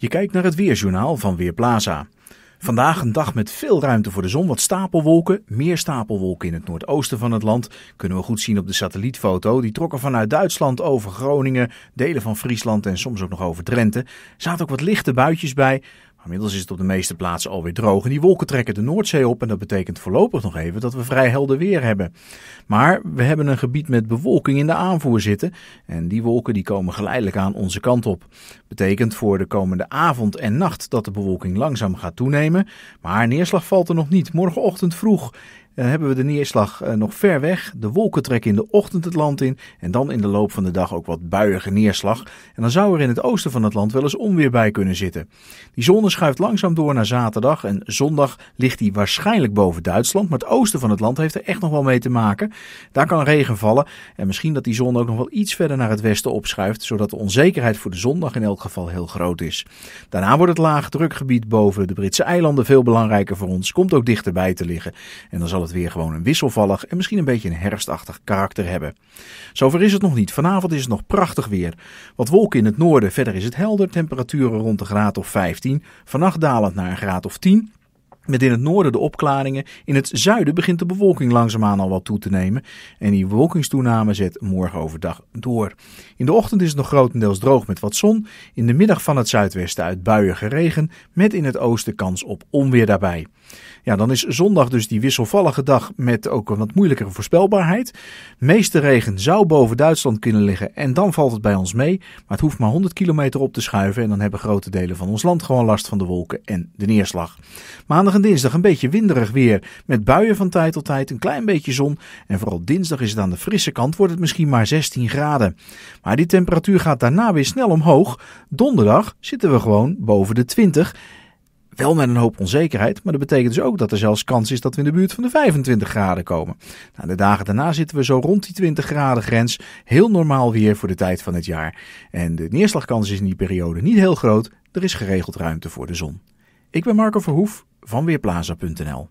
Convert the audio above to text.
Je kijkt naar het weerjournaal van Weerplaza. Vandaag een dag met veel ruimte voor de zon, wat stapelwolken, meer stapelwolken in het noordoosten van het land. Kunnen we goed zien op de satellietfoto. Die trokken vanuit Duitsland over Groningen, delen van Friesland en soms ook nog over Drenthe. zaten ook wat lichte buitjes bij, Inmiddels is het op de meeste plaatsen alweer droog en die wolken trekken de Noordzee op en dat betekent voorlopig nog even dat we vrij helder weer hebben. Maar we hebben een gebied met bewolking in de aanvoer zitten en die wolken die komen geleidelijk aan onze kant op. Betekent voor de komende avond en nacht dat de bewolking langzaam gaat toenemen, maar neerslag valt er nog niet. Morgenochtend vroeg hebben we de neerslag eh, nog ver weg. De wolken trekken in de ochtend het land in en dan in de loop van de dag ook wat buiige neerslag. En dan zou er in het oosten van het land wel eens onweer bij kunnen zitten. Die zon schuift langzaam door naar zaterdag en zondag ligt die waarschijnlijk boven Duitsland. Maar het oosten van het land heeft er echt nog wel mee te maken. Daar kan regen vallen en misschien dat die zon ook nog wel iets verder naar het westen opschuift, zodat de onzekerheid voor de zondag in elk geval heel groot is. Daarna wordt het laagdrukgebied boven de Britse eilanden veel belangrijker voor ons, komt ook dichterbij te liggen. En dan zal het weer gewoon een wisselvallig en misschien een beetje een herfstachtig karakter hebben. Zover is het nog niet. Vanavond is het nog prachtig weer. Wat wolken in het noorden, verder is het helder. Temperaturen rond de graad of 15. Vannacht dalend naar een graad of 10. Met in het noorden de opklaringen. In het zuiden begint de bewolking langzaamaan al wat toe te nemen. En die bewolkingstoename zet morgen overdag door. In de ochtend is het nog grotendeels droog met wat zon. In de middag van het zuidwesten uit buien geregen. Met in het oosten kans op onweer daarbij. Ja, dan is zondag dus die wisselvallige dag met ook een wat moeilijkere voorspelbaarheid. meeste regen zou boven Duitsland kunnen liggen en dan valt het bij ons mee. Maar het hoeft maar 100 kilometer op te schuiven en dan hebben grote delen van ons land gewoon last van de wolken en de neerslag. Maandag en dinsdag een beetje winderig weer met buien van tijd tot tijd, een klein beetje zon. En vooral dinsdag is het aan de frisse kant, wordt het misschien maar 16 graden. Maar die temperatuur gaat daarna weer snel omhoog. Donderdag zitten we gewoon boven de 20 wel met een hoop onzekerheid, maar dat betekent dus ook dat er zelfs kans is dat we in de buurt van de 25 graden komen. Nou, de dagen daarna zitten we zo rond die 20 graden grens. Heel normaal weer voor de tijd van het jaar. En de neerslagkans is in die periode niet heel groot. Er is geregeld ruimte voor de zon. Ik ben Marco Verhoef van Weerplaza.nl.